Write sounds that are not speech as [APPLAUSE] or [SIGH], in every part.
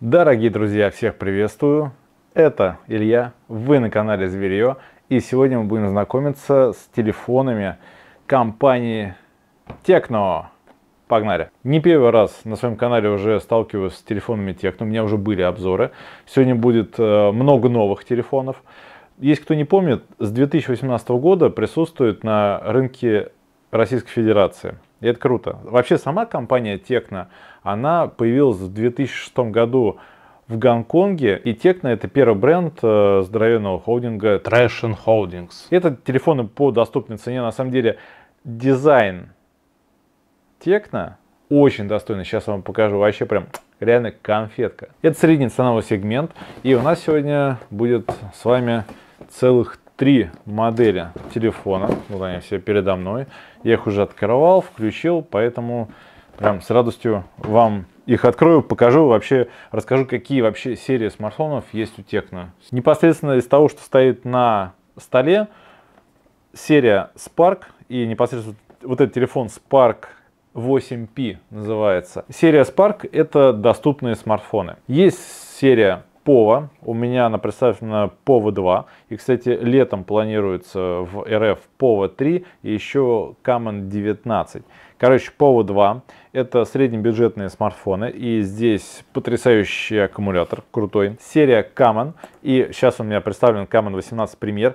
Дорогие друзья, всех приветствую. Это Илья, вы на канале Зверье. И сегодня мы будем знакомиться с телефонами компании Tecno. Погнали. Не первый раз на своем канале уже сталкиваюсь с телефонами Tecno. У меня уже были обзоры. Сегодня будет э, много новых телефонов. Есть кто не помнит, с 2018 года присутствует на рынке Российской Федерации – и это круто. Вообще сама компания Текна, она появилась в 2006 году в Гонконге. И Текна это первый бренд э, здоровенного холдинга Trash and Holdings. Это телефоны по доступной цене. На самом деле дизайн Текна очень достойный. Сейчас вам покажу. Вообще прям реально конфетка. Это средний ценовой сегмент. И у нас сегодня будет с вами целых три модели телефона. Вот они все передо мной. Я их уже открывал, включил, поэтому прям с радостью вам их открою, покажу, вообще расскажу, какие вообще серии смартфонов есть у Tecno. Непосредственно из того, что стоит на столе, серия Spark и непосредственно вот этот телефон Spark 8P называется. Серия Spark это доступные смартфоны. Есть серия Пова. У меня она представлена Пова 2. И, кстати, летом планируется в РФ Пова 3 и еще Камен 19. Короче, Pova 2 это среднебюджетные смартфоны, и здесь потрясающий аккумулятор, крутой. Серия Камен, и сейчас у меня представлен Камен 18 Premier.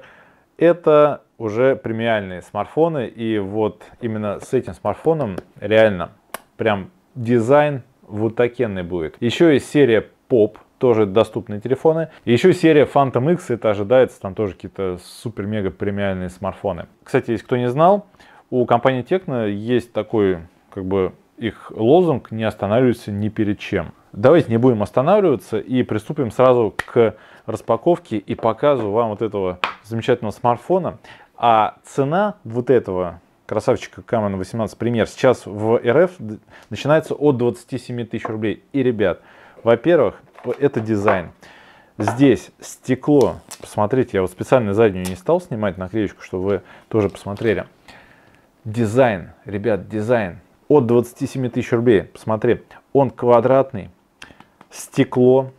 Это уже премиальные смартфоны, и вот именно с этим смартфоном реально прям дизайн вутакенный будет. Еще есть серия Pop, тоже доступные телефоны. И еще серия Phantom X, это ожидается, там тоже какие-то супер-мега премиальные смартфоны. Кстати, если кто не знал, у компании Tecno есть такой, как бы, их лозунг «Не останавливайся ни перед чем». Давайте не будем останавливаться и приступим сразу к распаковке и показу вам вот этого замечательного смартфона. А цена вот этого красавчика Canon 18 пример сейчас в РФ начинается от 27 тысяч рублей. И, ребят, во-первых, это дизайн. Здесь стекло, посмотрите, я вот специально заднюю не стал снимать наклеечку, чтобы вы тоже посмотрели. Дизайн, ребят, дизайн от 27 тысяч рублей. Посмотри, он квадратный, стекло,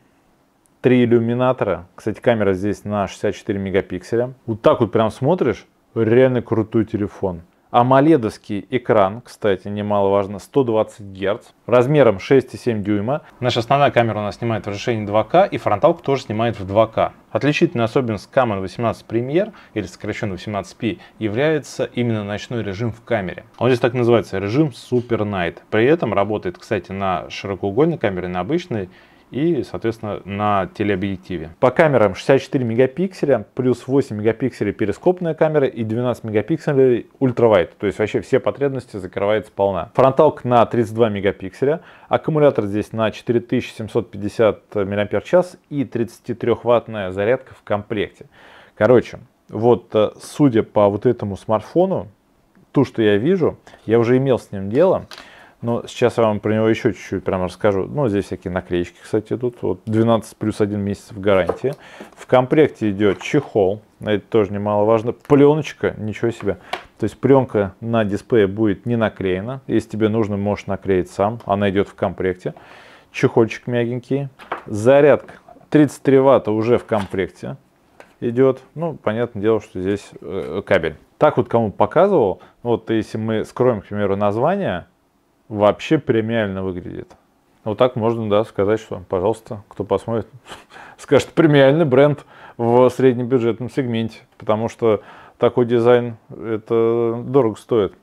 три иллюминатора. Кстати, камера здесь на 64 мегапикселя. Вот так вот прям смотришь, реально крутой телефон. AMOLED-овский экран, кстати, немаловажно, 120 Гц, размером 6,7 дюйма. Наша основная камера у нас снимает в разрешении 2К, и фронталку тоже снимает в 2К. Отличительной особенностью Canon 18 Premier, или сокращенно 18P, является именно ночной режим в камере. Он здесь так называется, режим Super Night. При этом работает, кстати, на широкоугольной камере, на обычной, и, соответственно, на телеобъективе. По камерам 64 мегапикселя, плюс 8 мегапикселей перископная камера и 12 мегапикселей ультравайт. То есть вообще все потребности закрывает полна Фронталка на 32 мегапикселя, аккумулятор здесь на 4750 мАч и 33-ваттная зарядка в комплекте. Короче, вот э, судя по вот этому смартфону, то, что я вижу, я уже имел с ним дело, но сейчас я вам про него еще чуть-чуть прямо расскажу. Ну, здесь всякие наклеечки, кстати, идут. Вот 12 плюс 1 месяц в гарантии. В комплекте идет чехол. Это тоже немаловажно. Пленочка, ничего себе. То есть пленка на дисплее будет не наклеена. Если тебе нужно, можешь наклеить сам. Она идет в комплекте. Чехольчик мягенький. Зарядка 33 ватта уже в комплекте идет. Ну, понятное дело, что здесь э, кабель. Так вот, кому показывал, вот если мы скроем, к примеру, название, вообще премиально выглядит. Вот так можно, да, сказать, что, пожалуйста, кто посмотрит, [LAUGHS] скажет, премиальный бренд в среднебюджетном сегменте, потому что такой дизайн, это дорого стоит.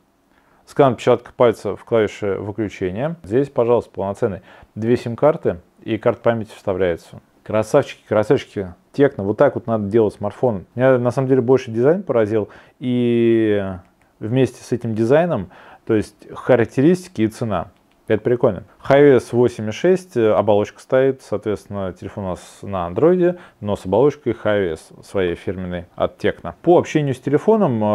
Скан отпечатка пальца в клавише выключения. Здесь, пожалуйста, полноценный. Две сим-карты и карт памяти вставляется. Красавчики, красавчики, Текно, Вот так вот надо делать смартфон. Меня на самом деле больше дизайн поразил. И вместе с этим дизайном то есть характеристики и цена. Это прикольно. HiOS 8.6, э, оболочка стоит, соответственно, телефон у нас на андроиде, но с оболочкой HiOS, своей фирменной от Tecno. По общению с телефоном э,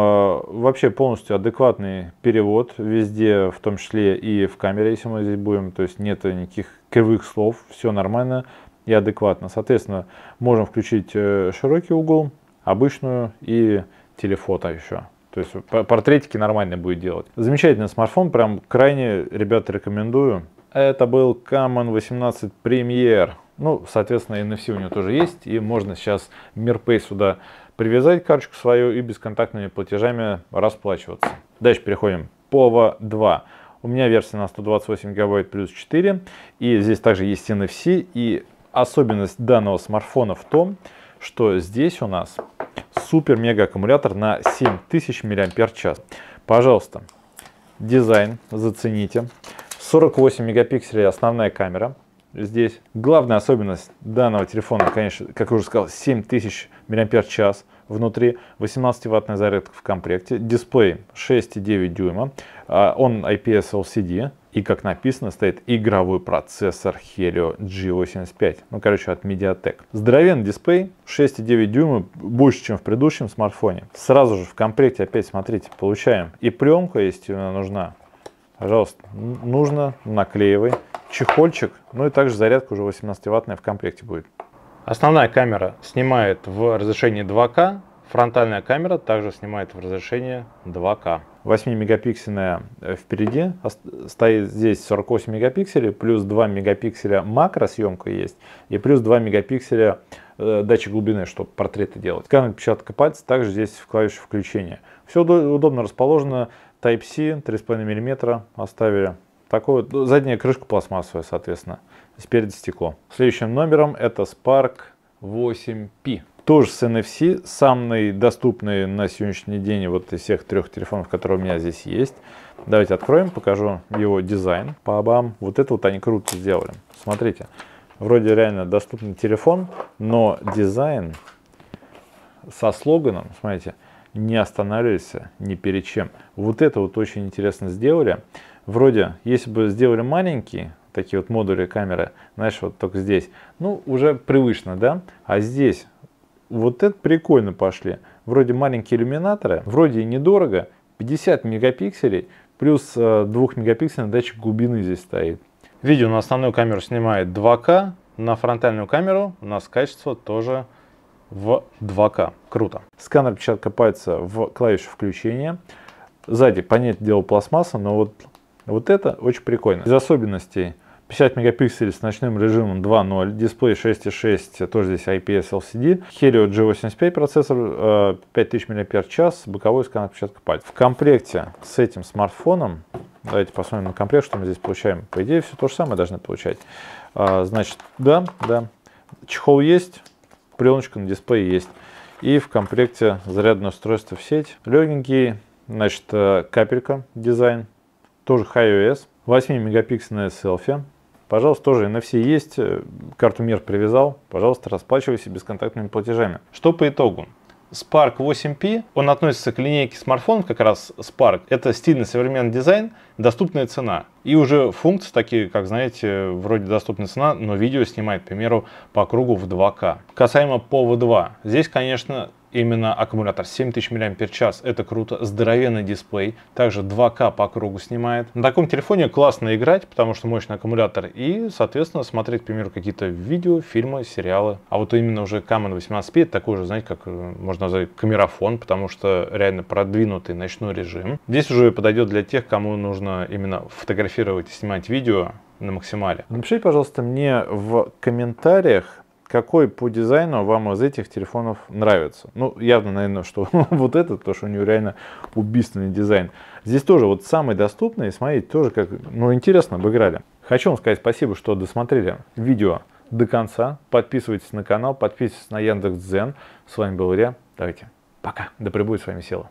вообще полностью адекватный перевод везде, в том числе и в камере, если мы здесь будем, то есть нет никаких кривых слов, все нормально и адекватно. Соответственно, можем включить э, широкий угол, обычную и телефото еще. То есть портретики нормально будет делать. Замечательный смартфон, прям крайне, ребята, рекомендую. Это был Camon 18 Premier. Ну, соответственно, NFC у него тоже есть, и можно сейчас MirPay сюда привязать карточку свою и бесконтактными платежами расплачиваться. Дальше переходим. POVA 2. У меня версия на 128 гигабайт плюс 4, и здесь также есть NFC, и особенность данного смартфона в том, что что здесь у нас супер-мега аккумулятор на 7000 мАч. Пожалуйста, дизайн зацените. 48 мегапикселей основная камера здесь. Главная особенность данного телефона, конечно, как я уже сказал, 7000 мАч внутри, 18-ваттная зарядка в комплекте, дисплей 6,9 дюйма, а, он IPS LCD, и, как написано, стоит игровой процессор Helio G85. Ну, короче, от Mediatek. Здоровенный дисплей, 6,9 дюйма, больше, чем в предыдущем смартфоне. Сразу же в комплекте, опять смотрите, получаем и пленка, если она нужна. Пожалуйста, нужно, наклеивай. Чехольчик, ну и также зарядка уже 18-ваттная в комплекте будет. Основная камера снимает в разрешении 2К, фронтальная камера также снимает в разрешении 2К. 8-мегапиксельная э, впереди, а стоит здесь 48 мегапикселей, плюс 2 мегапикселя макросъемка есть, и плюс 2 мегапикселя э, датчик глубины, чтобы портреты делать. Камера отпечатка пальца, также здесь в клавише включения. Все удобно расположено, Type-C, 3,5 мм оставили. Такой задняя крышка пластмассовая, соответственно, спереди стекло. Следующим номером это Spark 8P тоже с NFC, самый доступный на сегодняшний день вот из всех трех телефонов, которые у меня здесь есть. Давайте откроем, покажу его дизайн. по обам. Вот это вот они круто сделали. Смотрите, вроде реально доступный телефон, но дизайн со слоганом, смотрите, не останавливайся ни перед чем. Вот это вот очень интересно сделали. Вроде, если бы сделали маленькие, такие вот модули камеры, знаешь, вот только здесь, ну, уже привычно, да? А здесь вот это прикольно пошли. Вроде маленькие иллюминаторы, вроде и недорого, 50 мегапикселей, плюс 2 э, мегапиксельный датчик глубины здесь стоит. Видео на основную камеру снимает 2К, на фронтальную камеру у нас качество тоже в 2К. Круто. Сканер печатка пальца в клавишу включения. Сзади, понятное дело, пластмасса, но вот, вот это очень прикольно. Из особенностей 50 мегапикселей с ночным режимом 2.0, дисплей 6.6, э, тоже здесь IPS LCD, Helio G85 процессор, 5000 э, мАч, боковой скан отпечатка пальцев. В комплекте с этим смартфоном, давайте посмотрим на комплект, что мы здесь получаем. По идее, все то же самое должны получать. А, значит, да, да, чехол есть, пленочка на дисплее есть. И в комплекте зарядное устройство в сеть. Легенький, значит, э, капелька дизайн, тоже HiOS. 8-мегапиксельная селфи Пожалуйста, тоже NFC есть, э, карту МИР привязал, пожалуйста, расплачивайся бесконтактными платежами. Что по итогу? Spark 8P, он относится к линейке смартфонов, как раз Spark. Это стильный современный дизайн, доступная цена. И уже функции такие, как знаете, вроде доступная цена, но видео снимает, к примеру, по кругу в 2К. Касаемо POV2, здесь, конечно, именно аккумулятор 7000 мАч, это круто, здоровенный дисплей, также 2К по кругу снимает. На таком телефоне классно играть, потому что мощный аккумулятор и, соответственно, смотреть, к примеру, какие-то видео, фильмы, сериалы. А вот именно уже Canon 18P, такой же, знаете, как э, можно назвать камерафон, потому что реально продвинутый ночной режим. Здесь уже подойдет для тех, кому нужно именно фотографировать и снимать видео, на максимале. Напишите, пожалуйста, мне в комментариях, какой по дизайну вам из этих телефонов нравится? Ну, явно, наверное, что [LAUGHS] вот этот, потому что у него реально убийственный дизайн. Здесь тоже вот самый доступный, смотрите, тоже как, ну, интересно, обыграли. Хочу вам сказать спасибо, что досмотрели видео до конца. Подписывайтесь на канал, подписывайтесь на Яндекс.Дзен. С вами был Илья. Давайте, пока. Да пребудет с вами сила.